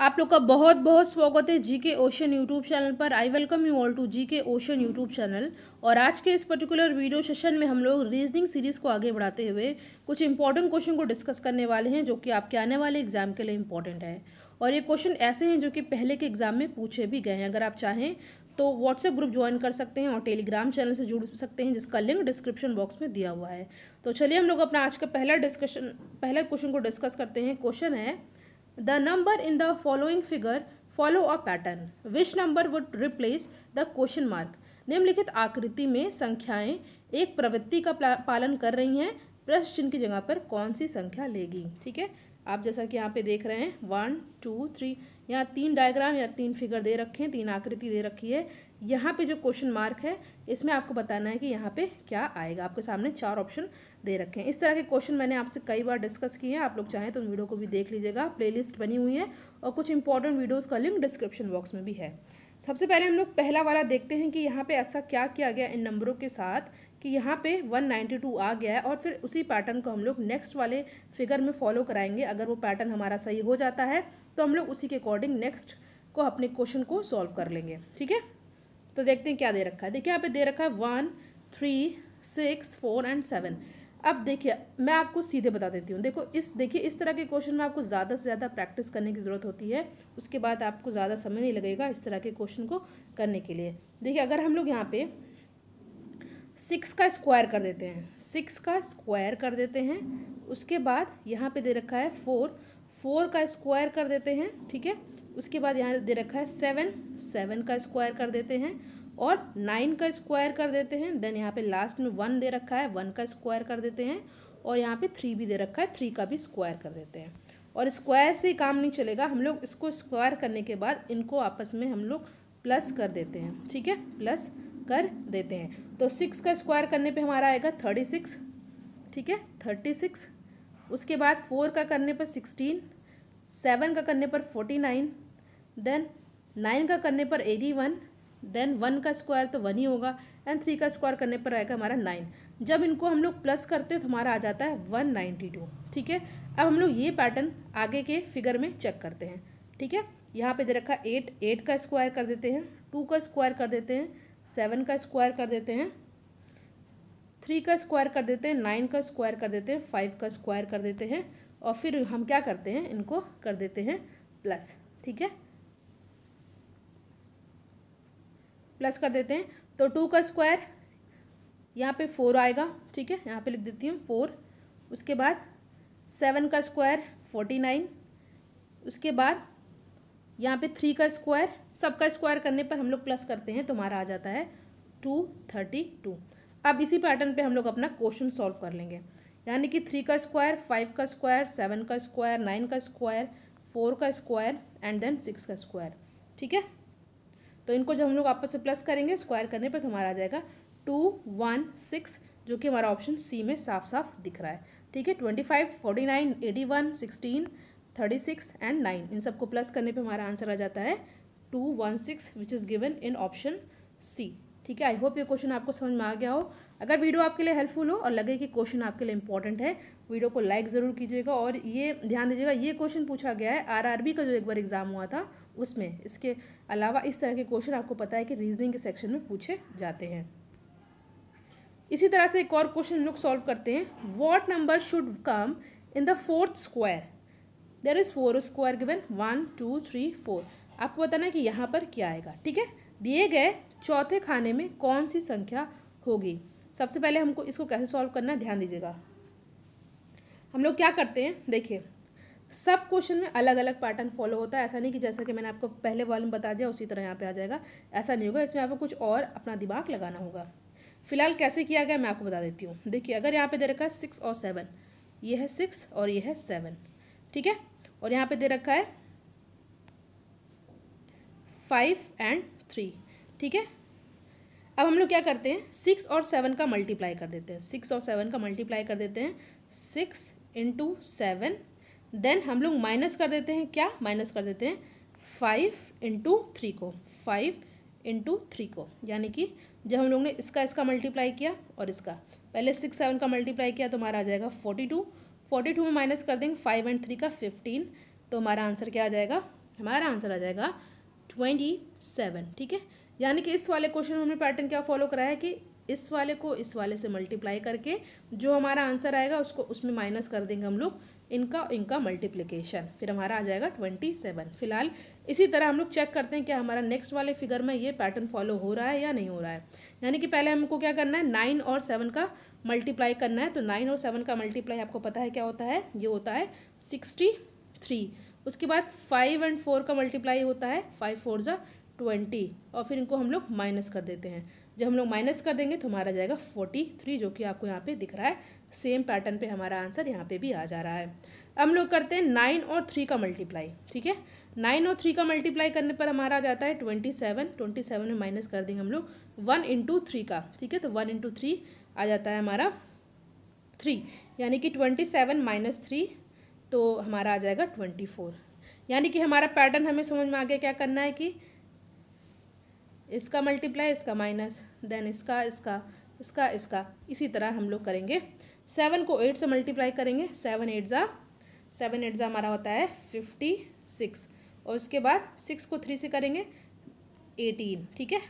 आप लोग का बहुत बहुत स्वागत है जी के ओशन यूट्यूब चैनल पर I welcome you all to G K ocean YouTube channel और आज के इस पर्टिकुलर वीडियो सेशन में हम लोग रीजनिंग सीरीज़ को आगे बढ़ाते हुए कुछ इंपॉर्टेंट क्वेश्चन को डिस्कस करने वाले हैं जो कि आपके आने वाले एग्जाम के लिए इंपॉर्टेंट है और ये क्वेश्चन ऐसे हैं जो कि पहले के एग्जाम में पूछे भी गए हैं अगर आप चाहें तो व्हाट्सएप ग्रुप ज्वाइन कर सकते हैं और टेलीग्राम चैनल से जुड़ सकते हैं जिसका लिंक डिस्क्रिप्शन बॉक्स में दिया हुआ है तो चलिए हम लोग अपना आज का पहला डिस्कशन पहला क्वेश्चन को डिस्कस करते हैं क्वेश्चन है the number in the following figure follow a pattern which number would replace the question mark निम्नलिखित आकृति में संख्याएं एक प्रवृत्ति का पालन कर रही हैं प्रश्न चिन्ह की जगह पर कौन सी संख्या लेगी ठीक है आप जैसा कि यहाँ पे देख रहे हैं वन टू थ्री यहाँ तीन डायग्राम या तीन फिगर दे रखे हैं तीन आकृति दे रखी है यहाँ पे जो क्वेश्चन मार्क है इसमें आपको बताना है कि यहाँ पे क्या आएगा आपके सामने चार ऑप्शन दे रखे हैं इस तरह के क्वेश्चन मैंने आपसे कई बार डिस्कस किए हैं आप लोग चाहें तो उन वीडियो को भी देख लीजिएगा प्लेलिस्ट बनी हुई है और कुछ इंपॉर्टेंट वीडियोज़ का लिंक डिस्क्रिप्शन बॉक्स में भी है सबसे पहले हम लोग पहला वाला देखते हैं कि यहाँ पे ऐसा क्या किया गया इन नंबरों के साथ कि यहाँ पे 192 आ गया है और फिर उसी पैटर्न को हम लोग नेक्स्ट वाले फिगर में फॉलो कराएंगे अगर वो पैटर्न हमारा सही हो जाता है तो हम लोग उसी के अकॉर्डिंग नेक्स्ट को अपने क्वेश्चन को सॉल्व कर लेंगे ठीक है तो देखते हैं क्या दे रखा है देखिए यहाँ पे दे रखा है one three six four and seven अब देखिए मैं आपको सीधे बता देती हूँ देखो इस देखिए इस तरह के क्वेश्चन में आपको ज़्यादा से ज़्यादा प्रैक्टिस करने की ज़रूरत होती है उसके बाद आपको ज़्यादा समय नहीं लगेगा इस तरह के क्वेश्चन को करने के लिए देखिए अगर हम लोग यहाँ पे सिक्स का स्क्वायर कर देते हैं सिक्स का स्क्वायर कर देते हैं उसके बाद यहाँ पर दे रखा है फोर फोर का स्क्वायर कर देते हैं ठीक है उसके बाद यहाँ दे रखा है सेवन सेवन का स्क्वायर कर देते हैं और नाइन का स्क्वायर कर देते हैं देन यहाँ पे लास्ट में वन दे रखा है वन का स्क्वायर कर देते हैं और यहाँ पे थ्री भी दे रखा है थ्री का भी स्क्वायर कर देते हैं और स्क्वायर से काम नहीं चलेगा हम लोग इसको स्क्वायर करने के बाद इनको आपस में हम लोग प्लस कर देते हैं ठीक है प्लस कर देते हैं तो सिक्स का स्क्वायर करने पर हमारा आएगा थर्टी सिक्स ठीक है थर्टी सिक्स उसके बाद फोर का करने पर सिक्सटीन सेवन का करने पर फोर्टी नाइन देन नाइन का करने पर एटी वन देन वन का स्क्वायर तो वन ही होगा एंड थ्री का स्क्वायर करने पर आएगा हमारा नाइन जब इनको हम लोग प्लस करते हैं तो हमारा आ जाता है वन नाइन्टी टू ठीक है अब हम लोग ये पैटर्न आगे के फिगर में चेक करते हैं ठीक है यहाँ पे दे रखा एट एट का स्क्वायर कर देते हैं टू का स्क्वायर कर देते हैं सेवन का स्क्वायर कर देते हैं थ्री का स्क्वायर कर देते हैं नाइन का स्क्वायर कर देते हैं फाइव का स्क्वायर कर देते हैं और फिर हम क्या करते हैं इनको कर देते हैं प्लस ठीक है प्लस कर देते हैं तो टू का स्क्वायर यहाँ पे फोर आएगा ठीक है यहाँ पे लिख देती हूँ फोर उसके बाद सेवन का स्क्वायर फोर्टी नाइन उसके बाद यहाँ पे थ्री का स्क्वायर सबका स्क्वायर करने पर हम लोग प्लस करते हैं तो हमारा आ जाता है टू थर्टी टू अब इसी पैटर्न पे हम लोग अपना क्वेश्चन सॉल्व कर लेंगे यानी कि थ्री का स्क्वायर फाइव का स्क्वायर सेवन का स्क्वायर नाइन का स्क्वायर फोर का स्क्वायर एंड देन सिक्स का स्क्वायर ठीक है तो इनको जब हम लोग आपस से प्लस करेंगे स्क्वायर करने पर तो हमारा आ जाएगा टू वन सिक्स जो कि हमारा ऑप्शन सी में साफ साफ दिख रहा है ठीक है twenty five forty nine eighty one sixteen thirty six and nine इन सबको प्लस करने पे हमारा आंसर आ जाता है two one six which is given in option C ठीक है आई होप ये क्वेश्चन आपको समझ में आ गया हो अगर वीडियो आपके लिए हेल्पफुल हो और लगे कि क्वेश्चन आपके लिए इंपॉर्टेंट है वीडियो को लाइक ज़रूर कीजिएगा और ये ध्यान दीजिएगा ये क्वेश्चन पूछा गया है आरआरबी का जो एक बार एग्ज़ाम हुआ था उसमें इसके अलावा इस तरह के क्वेश्चन आपको पता है कि रीजनिंग के सेक्शन में पूछे जाते हैं इसी तरह से एक और क्वेश्चन लोग सॉल्व करते हैं what number should come in the fourth square there is four square given one two three four आपको बताना है कि यहाँ पर क्या आएगा ठीक है दिए गए चौथे खाने में कौन सी संख्या होगी सबसे पहले हमको इसको कैसे सॉल्व करना है ध्यान दीजिएगा हम लोग क्या करते हैं देखिए सब क्वेश्चन में अलग अलग पैटर्न फॉलो होता है ऐसा नहीं कि जैसा कि मैंने आपको पहले वाले में बता दिया उसी तरह यहाँ पे आ जाएगा ऐसा नहीं होगा इसमें आपको कुछ और अपना दिमाग लगाना होगा फिलहाल कैसे किया गया मैं आपको बता देती हूँ देखिए अगर यहाँ पे दे रखा है सिक्स और सेवन ये है सिक्स और ये है सेवन ठीक है और यहाँ पर दे रखा है फाइव एंड थ्री ठीक है अब हम लोग क्या करते हैं सिक्स और सेवन का मल्टीप्लाई कर देते हैं सिक्स और सेवन का मल्टीप्लाई कर देते हैं सिक्स इंटू सेवन देन हम लोग माइनस कर देते हैं क्या माइनस कर देते हैं फाइव इंटू थ्री को फाइव इंटू थ्री को यानी कि जब हम लोग ने इसका इसका मल्टीप्लाई किया और इसका पहले सिक्स सेवन का मल्टीप्लाई किया तो हमारा आ जाएगा फोर्टी टू फोर्टी टू में माइनस कर देंगे फाइव एंड थ्री का फिफ्टीन तो हमारा आंसर क्या आ जाएगा हमारा आंसर आ जाएगा ट्वेंटी सेवन ठीक है यानी कि इस वाले क्वेश्चन में हमने पैटर्न क्या फॉलो करा है कि इस वाले को इस वाले से मल्टीप्लाई करके जो हमारा आंसर आएगा उसको उसमें माइनस कर देंगे हम लोग इनका इनका मल्टीप्लिकेशन फिर हमारा आ जाएगा ट्वेंटी सेवन फिलहाल इसी तरह हम लोग चेक करते हैं कि हमारा नेक्स्ट वाले फिगर में ये पैटर्न फॉलो हो रहा है या नहीं हो रहा है यानी कि पहले हमको क्या करना है नाइन और सेवन का मल्टीप्लाई करना है तो नाइन और सेवन का मल्टीप्लाई आपको पता है क्या होता है ये होता है सिक्सटी थ्री उसके बाद फाइव एंड फोर का मल्टीप्लाई होता है फाइव फोर ज़ा ट्वेंटी और फिर इनको हम लोग माइनस कर देते हैं जब हम लोग माइनस कर देंगे तो हमारा जाएगा फोर्टी थ्री जो कि आपको यहाँ पे दिख रहा है सेम पैटर्न पे हमारा आंसर यहाँ पे भी आ जा रहा है हम लोग करते हैं नाइन और थ्री का मल्टीप्लाई ठीक है नाइन और थ्री का मल्टीप्लाई करने पर हमारा आ जाता है ट्वेंटी सेवन ट्वेंटी सेवन में माइनस कर देंगे हम लोग वन इंटू थ्री का ठीक है तो वन इंटू थ्री आ जाता है हमारा थ्री यानी कि ट्वेंटी सेवन माइनस थ्री तो हमारा आ जाएगा ट्वेंटी फोर यानी कि हमारा पैटर्न हमें समझ में आ गया क्या करना है कि इसका मल्टीप्लाई इसका माइनस देन इसका इसका इसका इसका इसी तरह हम लोग करेंगे सेवन को एट से मल्टीप्लाई करेंगे सेवन एट ज़ा सेवन एट ज़ा हमारा होता है फिफ्टी सिक्स और उसके बाद सिक्स को थ्री से करेंगे एटीन ठीक है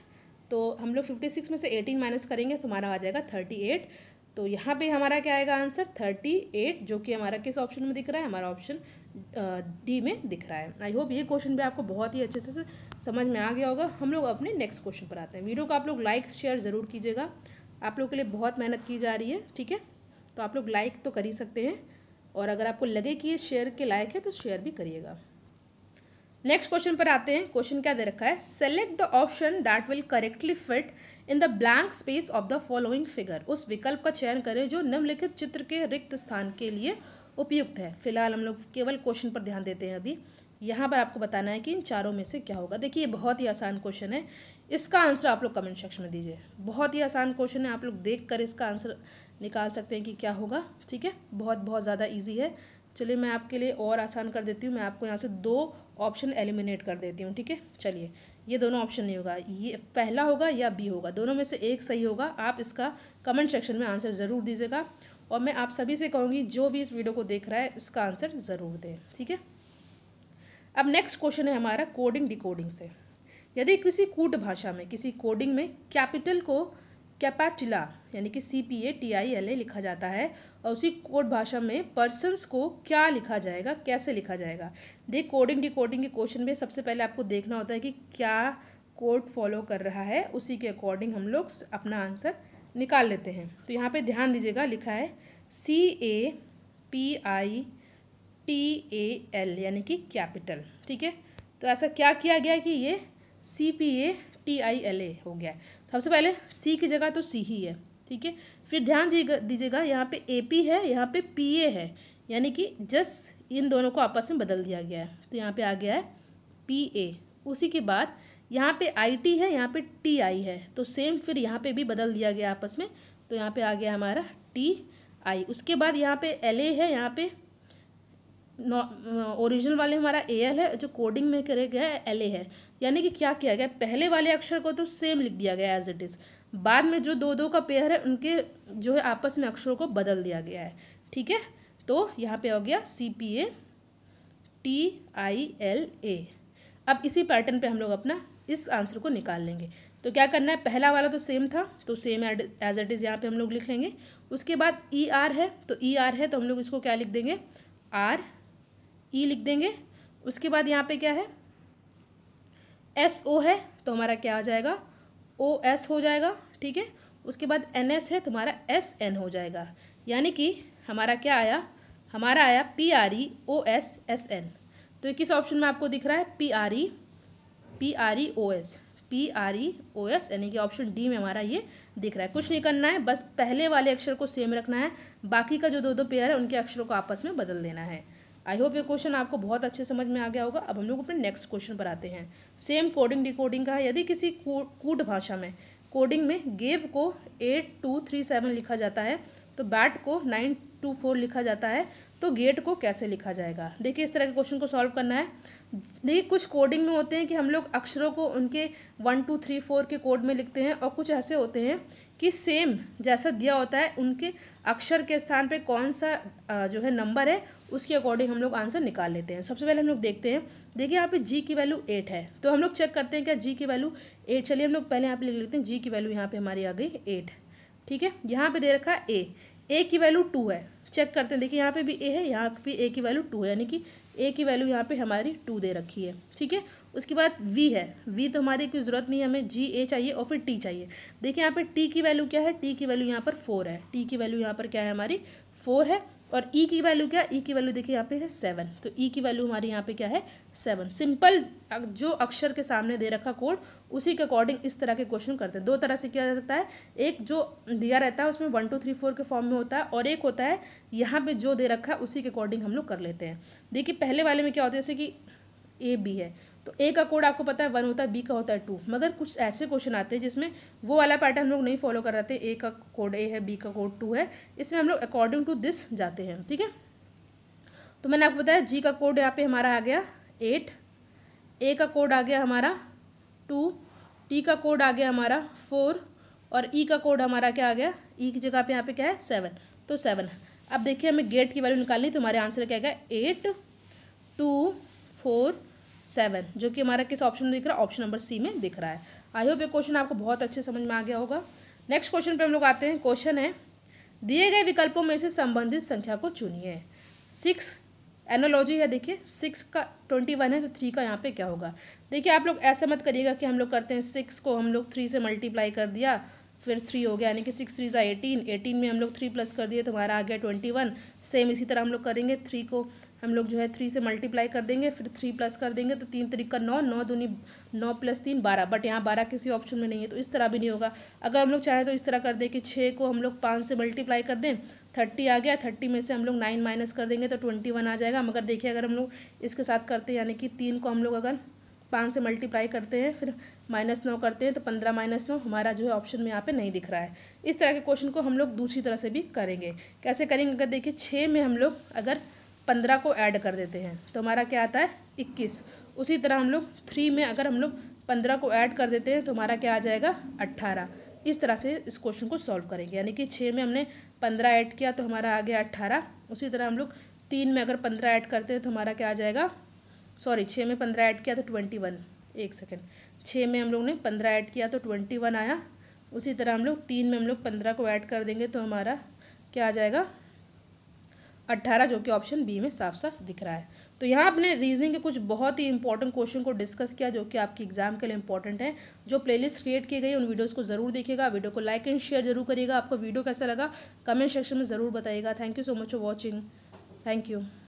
तो हम लोग फिफ्टी सिक्स में से एटीन माइनस करेंगे तो हमारा आ जाएगा थर्टी एट तो यहाँ पे हमारा क्या आएगा आंसर थर्टी एट जो कि हमारा किस ऑप्शन में दिख रहा है हमारा ऑप्शन डी में दिख रहा है आई होप ये क्वेश्चन भी आपको बहुत ही अच्छे से समझ में आ गया होगा हम लोग अपने नेक्स्ट क्वेश्चन पर आते हैं वीडियो को आप लोग लाइक शेयर ज़रूर कीजिएगा आप लोग के लिए बहुत मेहनत की जा रही है ठीक है तो आप लोग लाइक तो कर ही सकते हैं और अगर आपको लगे कि ये शेयर के लायक है तो शेयर भी करिएगा नेक्स्ट क्वेश्चन पर आते हैं क्वेश्चन क्या दे रखा है select the option that will correctly fit in the blank space of the following figure उस विकल्प का चयन करें जो निम्नलिखित चित्र के रिक्त स्थान के लिए उपयुक्त है फिलहाल हम लोग केवल क्वेश्चन पर ध्यान देते हैं अभी यहाँ पर आपको बताना है कि इन चारों में से क्या होगा देखिए बहुत ही आसान क्वेश्चन है इसका आंसर आप लोग कमेंट सेक्शन में दीजिए बहुत ही आसान क्वेश्चन है आप लोग देख कर इसका आंसर निकाल सकते हैं कि क्या होगा ठीक है बहुत बहुत ज़्यादा ईजी है चलिए मैं आपके लिए और आसान कर देती हूँ मैं आपको यहाँ से दो ऑप्शन एलिमिनेट कर देती हूँ ठीक है चलिए ये दोनों ऑप्शन नहीं होगा ये पहला होगा या बी होगा दोनों में से एक सही होगा आप इसका कमेंट सेक्शन में आंसर ज़रूर दीजिएगा और मैं आप सभी से कहूँगी जो भी इस वीडियो को देख रहा है इसका आंसर ज़रूर दें ठीक है अब नेक्स्ट क्वेश्चन है हमारा कोडिंग डिकोडिंग से यदि किसी कूट भाषा में किसी कोडिंग में कैपिटल को कैपाटिला यानी कि C P A T I L A लिखा जाता है और उसी कोड भाषा में पर्सनस को क्या लिखा जाएगा कैसे लिखा जाएगा देख कोडिंग डिकोडिंग के क्वेश्चन में सबसे पहले आपको देखना होता है कि क्या कोड फॉलो कर रहा है उसी के अकॉर्डिंग हम लोग अपना आंसर निकाल लेते हैं तो यहाँ पे ध्यान दीजिएगा लिखा है C A P I T A L यानी कि कैपिटल ठीक है तो ऐसा क्या किया गया कि ये C P A T I L A हो गया तो सबसे पहले सी की जगह तो सी ही है ठीक है फिर ध्यान दीजिएगा यहाँ पे ए पी है यहाँ पे पी ए है यानी कि जस्ट इन दोनों को आपस में बदल दिया गया है तो यहाँ पे आ गया है पी ए उसी के बाद यहाँ पे आई टी है यहाँ पे टी आई है तो सेम फिर यहाँ पे भी बदल दिया गया आपस में तो यहाँ पे आ गया हमारा टी आई उसके बाद यहाँ पे एल ए है यहाँ पे ओरिजिनल uh, वाले हमारा ए एल है जो कोडिंग में करे गया है एल ए है यानी कि क्या किया गया पहले वाले अक्षर को तो सेम लिख दिया गया एज इट इज़ बाद में जो दो दो का पेयर है उनके जो है आपस में अक्षरों को बदल दिया गया है ठीक है तो यहाँ पे हो गया C P A T I L A अब इसी पैटर्न पे हम लोग अपना इस आंसर को निकाल लेंगे तो क्या करना है पहला वाला तो सेम था तो सेम एज इट इज़ यहाँ पे हम लोग लिख लेंगे उसके बाद ई e आर है तो ई e आर है तो हम लोग इसको क्या लिख देंगे आर ई e लिख देंगे उसके बाद यहाँ पे क्या है एस ओ है तो हमारा क्या आ जाएगा ओ एस हो जाएगा ठीक है उसके बाद एन एस है तो हमारा एस एन हो जाएगा यानी कि हमारा क्या आया हमारा आया P R E O S S N तो ये किस ऑप्शन में आपको दिख रहा है P R E P R E O S P R E O S यानी कि ऑप्शन डी में हमारा ये दिख रहा है कुछ नहीं करना है बस पहले वाले अक्षर को सेम रखना है बाकी का जो दो दो पेयर है उनके अक्षरों को आपस में बदल देना है आई होप ये क्वेश्चन आपको बहुत अच्छे समझ में आ गया होगा अब हम लोग अपने नेक्स्ट क्वेश्चन पर आते हैं सेम कोडिंग डिकोडिंग का है यदि किसी कूट भाषा में कोडिंग में गेव को एट टू थ्री सेवन लिखा जाता है तो बैट को नाइन टू फोर लिखा जाता है तो गेट को कैसे लिखा जाएगा देखिए इस तरह के क्वेश्चन को सॉल्व करना है देखिए कुछ कोडिंग में होते हैं कि हम लोग अक्षरों को उनके वन टू थ्री फोर के कोड में लिखते हैं और कुछ ऐसे होते हैं कि सेम जैसा दिया होता है उनके अक्षर के स्थान पर कौन सा जो है नंबर है उसके अकॉर्डिंग हम लोग आंसर निकाल लेते हैं सबसे पहले हम लोग देखते हैं देखिए यहाँ पे जी की वैल्यू एट है तो हम लोग चेक करते हैं क्या जी की वैल्यू एट चलिए हम लोग पहले यहाँ पे लिख लेते हैं जी की वैल्यू यहाँ पे हमारी आ गई एट ठीक है यहाँ पे दे रखा है ए ए की वैल्यू टू है चेक करते हैं देखिए यहाँ पे भी ए है यहाँ पे ए की वैल्यू टू है यानी कि ए की वैल्यू यहाँ पे हमारी टू दे रखी है ठीक है उसके बाद वी है वी तो हमारी कोई ज़रूरत नहीं है हमें जी ए चाहिए और फिर टी चाहिए देखिए यहाँ पे टी की वैल्यू क्या है टी की वैल्यू यहाँ पर फोर है टी की वैल्यू यहाँ पर क्या है हमारी फोर है और ई e की वैल्यू क्या ई e की वैल्यू देखिए यहाँ पे है सेवन तो ई e की वैल्यू हमारे यहाँ पे क्या है सेवन सिंपल जो अक्षर के सामने दे रखा कोड उसी के अकॉर्डिंग इस तरह के क्वेश्चन करते हैं दो तरह से किया जा सकता है एक जो दिया रहता है उसमें वन टू थ्री फोर के फॉर्म में होता है और एक होता है यहाँ पर जो दे रखा है उसी के अकॉर्डिंग हम लोग कर लेते हैं देखिए पहले वाले में क्या होता है जैसे कि ए बी है तो ए का कोड आपको पता है वन होता है बी का होता है टू मगर कुछ ऐसे क्वेश्चन आते हैं जिसमें वो वाला पैटर्न हम लोग नहीं फॉलो कर रहे ए का कोड ए है बी का कोड टू है इसमें हम लोग अकॉर्डिंग टू दिस जाते हैं ठीक है तो मैंने आपको बताया जी का कोड यहाँ पे हमारा आ गया एट ए का कोड आ गया हमारा टू टी का कोड आ गया हमारा फोर और ई e का कोड हमारा क्या आ गया ई e की जगह पे यहाँ पे क्या है सेवन तो सेवन अब देखिए हमें गेट की वैल्यू निकालनी तो हमारे आंसर क्या गया एट टू फोर सेवन जो कि हमारा किस ऑप्शन में दिख रहा है ऑप्शन नंबर सी में दिख रहा है आई होप ये क्वेश्चन आपको बहुत अच्छे समझ में आ गया होगा नेक्स्ट क्वेश्चन पे हम लोग आते हैं क्वेश्चन है दिए गए विकल्पों में से संबंधित संख्या को चुनिए सिक्स एनोलॉजी है देखिए सिक्स का ट्वेंटी वन है तो थ्री का यहाँ पे क्या होगा देखिए आप लोग ऐसा मत करिएगा कि हम लोग करते हैं सिक्स को हम लोग थ्री से मल्टीप्लाई कर दिया फिर थ्री हो गया यानी कि सिक्स थ्री जो एटीन एटीन में हम लोग थ्री प्लस कर दिए तो हमारा आ गया ट्वेंटी वन सेम इसी तरह हम लोग करेंगे थ्री को हम लोग जो है थ्री से मल्टीप्लाई कर देंगे फिर थ्री प्लस कर देंगे तो तीन तरीका नौ नौ दूनी नौ प्लस तीन बारह बट यहाँ बारह किसी ऑप्शन में नहीं है तो इस तरह भी नहीं होगा अगर हम लोग चाहें तो इस तरह कर दें कि छः को हम लोग पाँच से मल्टीप्लाई कर दें थर्टी आ गया थर्टी में से हम लोग नाइन माइनस कर देंगे तो ट्वेंटी वन आ जाएगा मगर देखिए अगर हम लोग इसके साथ करते हैं यानी कि तीन को हम लोग अगर पाँच से मल्टीप्लाई करते हैं फिर माइनस नौ करते हैं तो पंद्रह माइनस नौ हमारा जो है ऑप्शन में यहाँ पे नहीं दिख रहा है इस तरह के क्वेश्चन को हम लोग दूसरी तरह से भी करेंगे कैसे करेंगे अगर देखिए छः में हम लोग अगर पंद्रह को ऐड कर देते हैं तो हमारा क्या आता है इक्कीस उसी तरह हम लोग थ्री में अगर हम लोग पंद्रह को ऐड कर देते हैं तो हमारा क्या आ जाएगा अट्ठारह इस तरह से इस क्वेश्चन को सॉल्व करेंगे यानी कि छः में हमने पंद्रह ऐड किया तो हमारा आ गया अट्ठारह उसी तरह हम लोग तीन में अगर पंद्रह ऐड करते हैं तो हमारा क्या आ जाएगा सॉरी छः में पंद्रह ऐड किया तो ट्वेंटी वन एक सेकेंड छः में हम लोग ने पंद्रह ऐड किया तो ट्वेंटी वन आया उसी तरह हम लोग तीन में हम लोग पंद्रह को ऐड कर देंगे तो हमारा क्या आ जाएगा अट्ठारह जो कि ऑप्शन बी में साफ साफ दिख रहा है तो यहाँ आपने रीजनिंग के कुछ बहुत ही इंपॉर्टेंट क्वेश्चन को डिस्कस किया जो कि आपकी एग्जाम के लिए इंपॉर्टेंट है जो प्लेलिस्ट क्रिएट की गई उन वीडियोस को जरूर देखिएगा वीडियो को लाइक एंड शेयर जरूर करिएगा आपको वीडियो कैसा लगा कमेंट सेक्शन में ज़रूर बताइएगा thank you so much for watching thank you